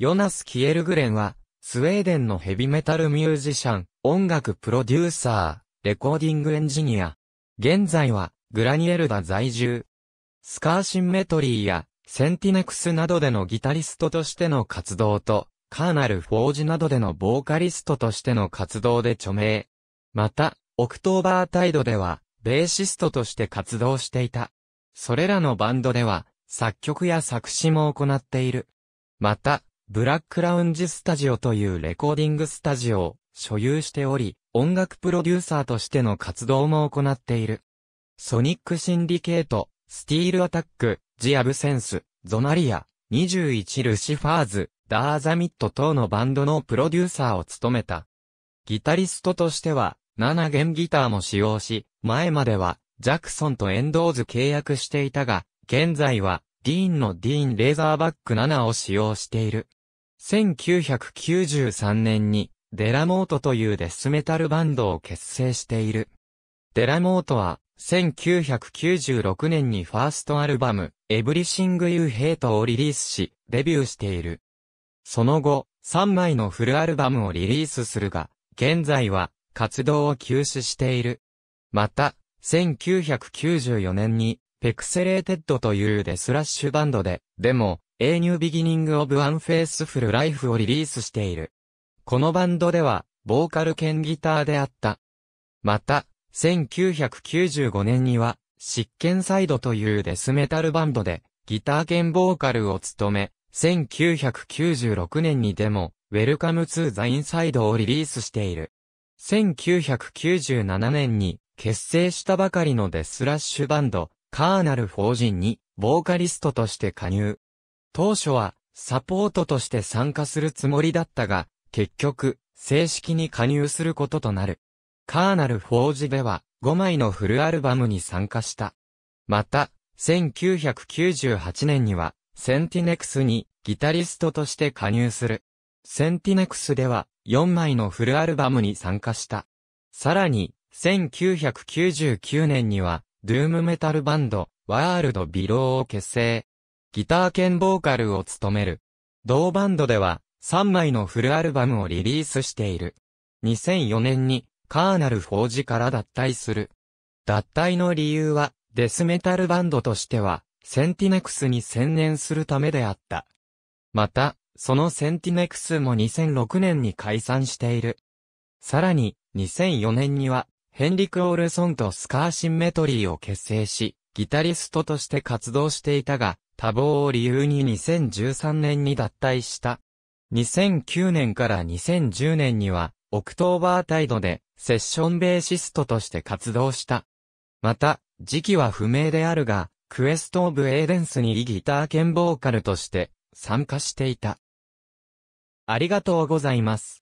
ヨナス・キエルグレンは、スウェーデンのヘビメタルミュージシャン、音楽プロデューサー、レコーディングエンジニア。現在は、グラニエルダ在住。スカーシンメトリーや、センティネクスなどでのギタリストとしての活動と、カーナル・フォージなどでのボーカリストとしての活動で著名。また、オクトーバータイドでは、ベーシストとして活動していた。それらのバンドでは、作曲や作詞も行っている。また、ブラックラウンジスタジオというレコーディングスタジオを所有しており、音楽プロデューサーとしての活動も行っている。ソニックシンディケート、スティールアタック、ジアブセンス、ゾナリア、21ルシファーズ、ダーザミット等のバンドのプロデューサーを務めた。ギタリストとしては、7弦ギターも使用し、前までは、ジャクソンとエンドーズ契約していたが、現在は、ディーンのディーンレーザーバック7を使用している。1993年にデラモートというデスメタルバンドを結成している。デラモートは1996年にファーストアルバムエブリシング・ユー・ヘイトをリリースしデビューしている。その後3枚のフルアルバムをリリースするが現在は活動を休止している。また1994年にペクセレーテッドというデスラッシュバンドで、でも、A New Beginning of Unfaithful Life をリリースしている。このバンドでは、ボーカル兼ギターであった。また、1995年には、執権サイドというデスメタルバンドで、ギター兼ボーカルを務め、1996年にでも、Welcome to the Inside をリリースしている。1997年に、結成したばかりのデスラッシュバンド、カーナル・法人に、ボーカリストとして加入。当初はサポートとして参加するつもりだったが、結局、正式に加入することとなる。カーナル・フォージでは5枚のフルアルバムに参加した。また、1998年には、センティネクスにギタリストとして加入する。センティネクスでは4枚のフルアルバムに参加した。さらに、1999年には、ドゥームメタルバンド、ワールドビローを結成。ギター兼ボーカルを務める。同バンドでは、3枚のフルアルバムをリリースしている。2004年に、カーナルフォージから脱退する。脱退の理由は、デスメタルバンドとしては、センティネクスに専念するためであった。また、そのセンティネクスも2006年に解散している。さらに、2004年には、ヘンリク・オールソンとスカーシンメトリーを結成し、ギタリストとして活動していたが、多忙を理由に2013年に脱退した。2009年から2010年には、オクトーバータイドで、セッションベーシストとして活動した。また、時期は不明であるが、クエスト・オブ・エーデンスにギター兼ボーカルとして参加していた。ありがとうございます。